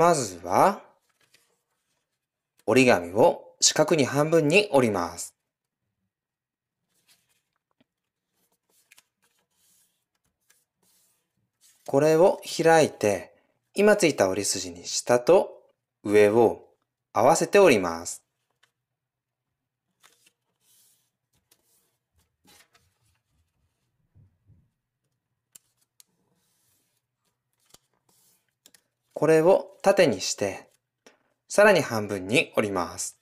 まずは、折り紙を四角に半分に折ります。これを開いて、今ついた折り筋に下と上を合わせて折ります。これを縦にして、さらに半分に折ります。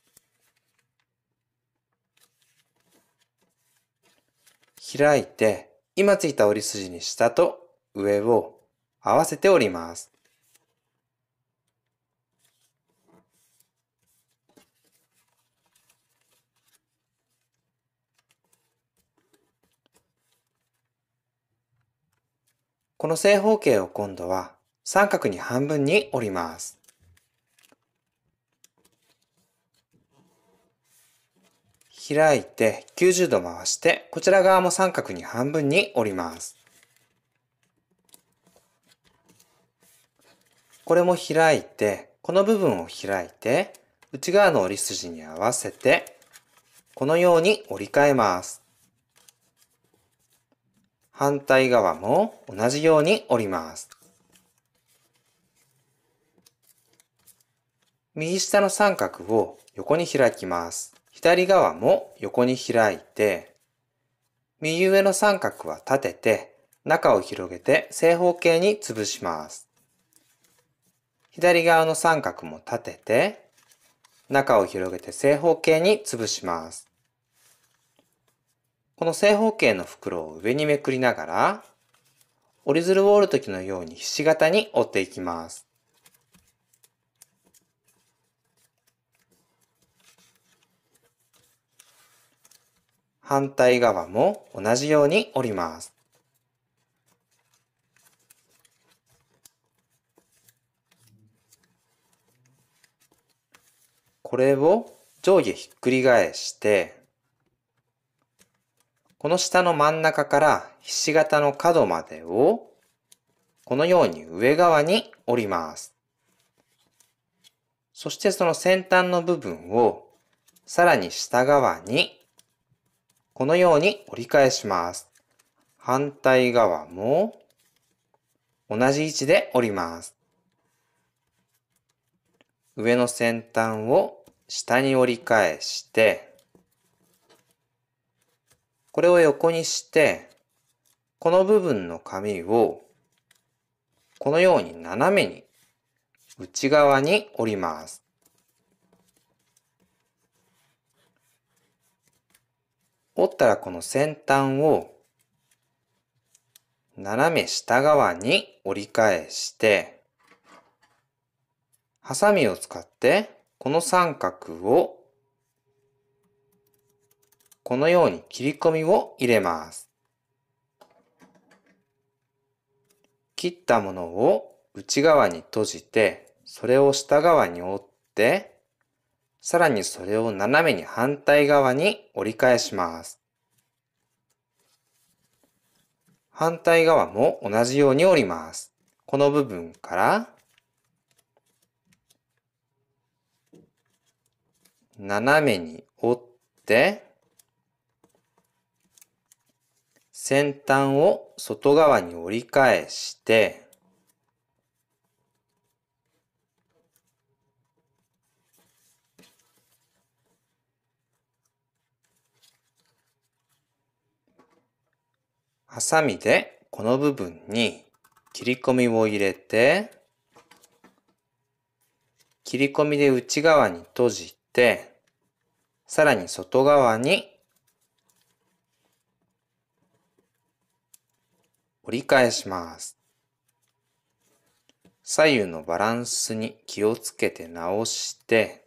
開いて、今ついた折り筋に下と上を合わせて折ります。この正方形を今度は三角に半分に折ります。開いて90度回して、こちら側も三角に半分に折ります。これも開いて、この部分を開いて、内側の折り筋に合わせて、このように折り替えます。反対側も同じように折ります。右下の三角を横に開きます。左側も横に開いて、右上の三角は立てて、中を広げて正方形に潰します。左側の三角も立てて、中を広げて正方形に潰します。この正方形の袋を上にめくりながら、折り鶴を折る時のようにひし形に折っていきます。反対側も同じように折ります。これを上下ひっくり返して、この下の真ん中からひし形の角までをこのように上側に折ります。そしてその先端の部分をさらに下側にこのように折り返します。反対側も同じ位置で折ります。上の先端を下に折り返して、これを横にして、この部分の紙をこのように斜めに内側に折ります。折ったらこの先端を斜め下側に折り返して、ハサミを使ってこの三角をこのように切り込みを入れます。切ったものを内側に閉じて、それを下側に折って、さらにそれを斜めに反対側に折り返します。反対側も同じように折ります。この部分から斜めに折って先端を外側に折り返してハサミでこの部分に切り込みを入れて、切り込みで内側に閉じて、さらに外側に折り返します。左右のバランスに気をつけて直して、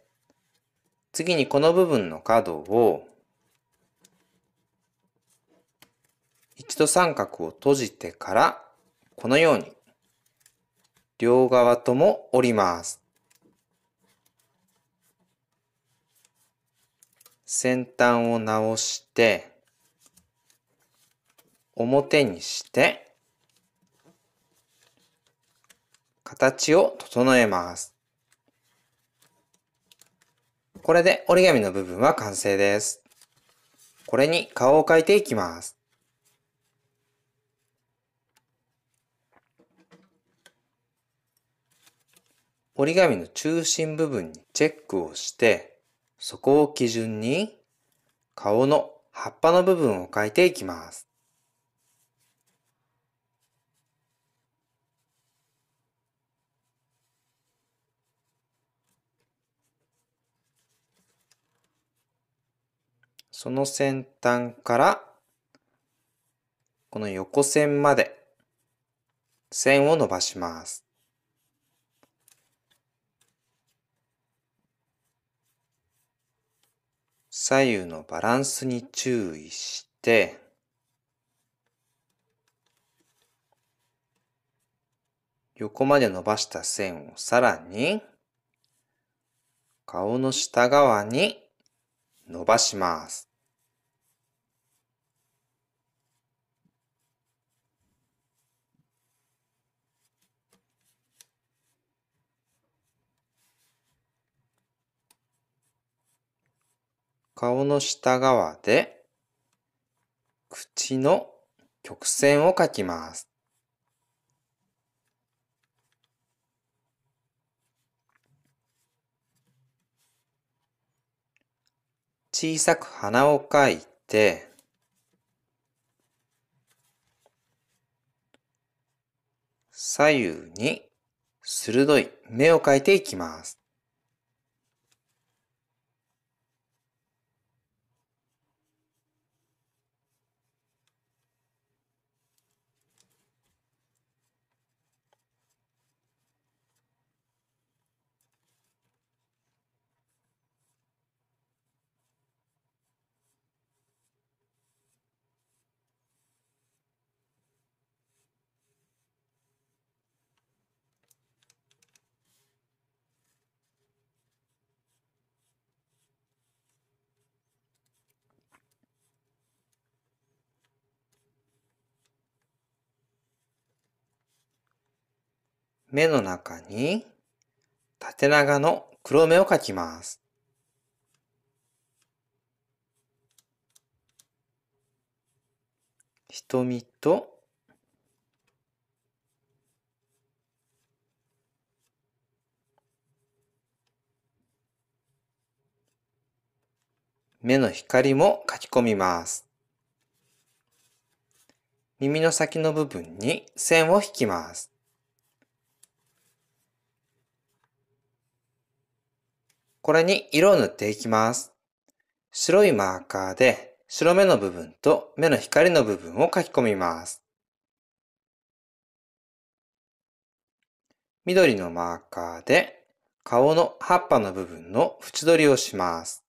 次にこの部分の角を一度三角を閉じてから、このように、両側とも折ります。先端を直して、表にして、形を整えます。これで折り紙の部分は完成です。これに顔を描いていきます。折り紙の中心部分にチェックをして、そこを基準に顔の葉っぱの部分を描いていきます。その先端からこの横線まで線を伸ばします。左右のバランスに注意して、横まで伸ばした線をさらに、顔の下側に伸ばします。顔の下側で口の曲線を描きます。小さく鼻を描いて、左右に鋭い目を描いていきます。目の中に縦長の黒目を描きます。瞳と目の光も書き込みます。耳の先の部分に線を引きます。これに色を塗っていきます。白いマーカーで白目の部分と目の光の部分を書き込みます。緑のマーカーで顔の葉っぱの部分の縁取りをします。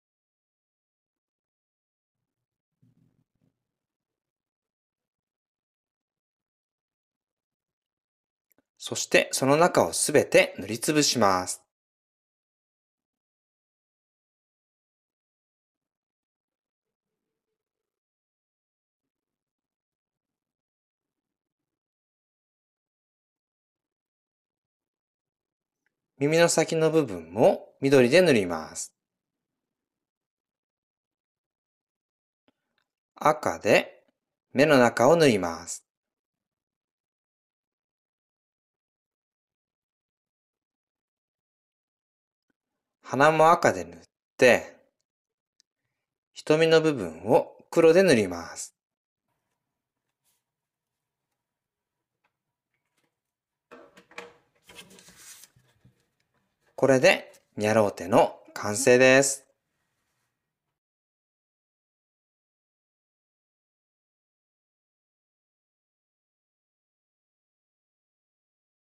そしてその中をすべて塗りつぶします。耳の先の部分も緑で塗ります。赤で目の中を塗ります。鼻も赤で塗って、瞳の部分を黒で塗ります。これでニャローテの完成です。